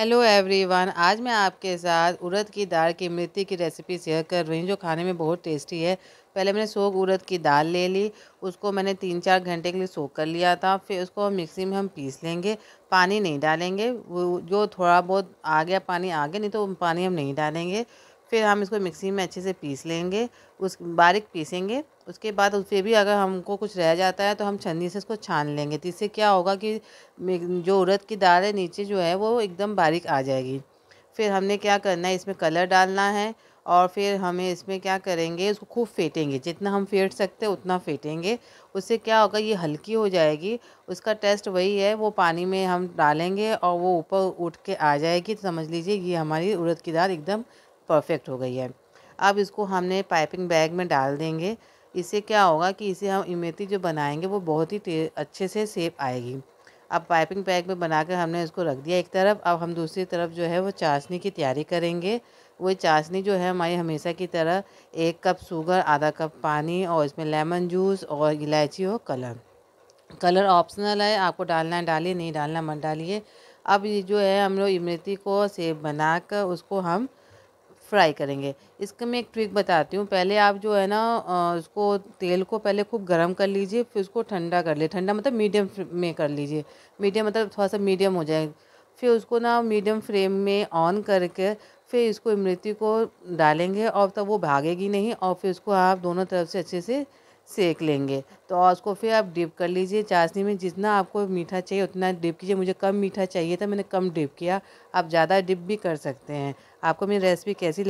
hello everyone आज मैं आपके साथ उड़द की दाल की मृत्यु की रेसिपी शेयर कर रही हूँ जो खाने में बहुत टेस्टी है पहले मैंने सोख उड़द की दाल ले ली उसको मैंने तीन चार घंटे के लिए सोख कर लिया था फिर उसको मिक्सी में हम पीस लेंगे पानी नहीं डालेंगे वो जो थोड़ा बहुत आ गया पानी आ गया नहीं तो पानी हम नहीं डालेंगे फिर हम इसको मिक्सी में अच्छे से पीस लेंगे उस बारीक पीसेंगे उसके बाद उस पर भी अगर हमको कुछ रह जाता है तो हम छन्नी से इसको छान लेंगे तो इससे क्या होगा कि जो उड़द की दाल है नीचे जो है वो एकदम बारीक आ जाएगी फिर हमने क्या करना है इसमें कलर डालना है और फिर हमें इसमें क्या करेंगे उसको खूब फेंटेंगे जितना हम फेंट सकते हैं उतना फेंटेंगे उससे क्या होगा ये हल्की हो जाएगी उसका टेस्ट वही है वो पानी में हम डालेंगे और वो ऊपर उठ के आ जाएगी तो समझ लीजिए ये हमारी उड़द की दाल एकदम परफेक्ट हो गई है अब इसको हमने पाइपिंग बैग में डाल देंगे इससे क्या होगा कि इसे हम इमेती जो बनाएंगे वो बहुत ही अच्छे से सेफ आएगी अब पाइपिंग बैग में बनाकर हमने इसको रख दिया एक तरफ अब हम दूसरी तरफ जो है वो चाशनी की तैयारी करेंगे वो चाशनी जो है हमारी हमेशा की तरह एक कप शुगर आधा कप पानी और इसमें लेमन जूस और इलायची और कलर कलर ऑप्शनल है आपको डालना है डालिए नहीं डालना मत डालिए अब ये जो है हम लोग इमरती को सेब बना कर उसको हम फ्राई करेंगे इसका मैं एक ट्रिक बताती हूँ पहले आप जो है ना उसको तेल को पहले खूब गर्म कर लीजिए फिर उसको ठंडा कर लिए ठंडा मतलब मीडियम में कर लीजिए मीडियम मतलब थोड़ा सा मीडियम हो जाए फिर उसको ना मीडियम फ्लेम में ऑन करके फिर इसको इमरती को डालेंगे और तब वो भागेगी नहीं और फिर उसको आप दोनों तरफ से अच्छे से सेक लेंगे तो और उसको फिर आप डिप कर लीजिए चाशनी में जितना आपको मीठा चाहिए उतना डिप कीजिए मुझे कम मीठा चाहिए था मैंने कम डिप किया आप ज़्यादा डिप भी कर सकते हैं आपको मेरी रेसिपी कैसी लगी